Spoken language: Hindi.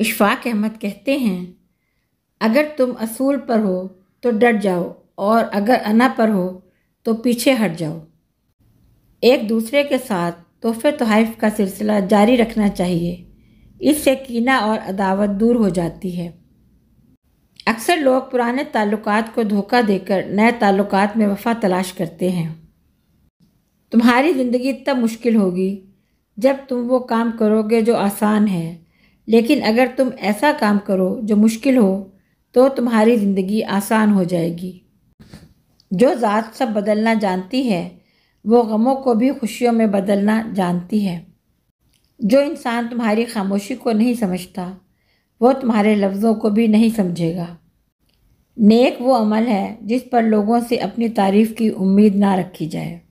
इशफाक अहमद कहते हैं अगर तुम असूल पर हो तो डट जाओ और अगर अना पर हो तो पीछे हट जाओ एक दूसरे के साथ तोहफे तहफ़ का सिलसिला जारी रखना चाहिए इससे कीना और अदावत दूर हो जाती है अक्सर लोग पुराने ताल्लुक़ को धोखा देकर नए ताल्लुक़ में वफा तलाश करते हैं तुम्हारी ज़िंदगी तब मुश्किल होगी जब तुम वो काम करोगे जो आसान है लेकिन अगर तुम ऐसा काम करो जो मुश्किल हो तो तुम्हारी ज़िंदगी आसान हो जाएगी जो ज़ात सब बदलना जानती है वो गमों को भी खुशियों में बदलना जानती है जो इंसान तुम्हारी खामोशी को नहीं समझता वो तुम्हारे लफ्ज़ों को भी नहीं समझेगा नेक वो अमल है जिस पर लोगों से अपनी तारीफ़ की उम्मीद ना रखी जाए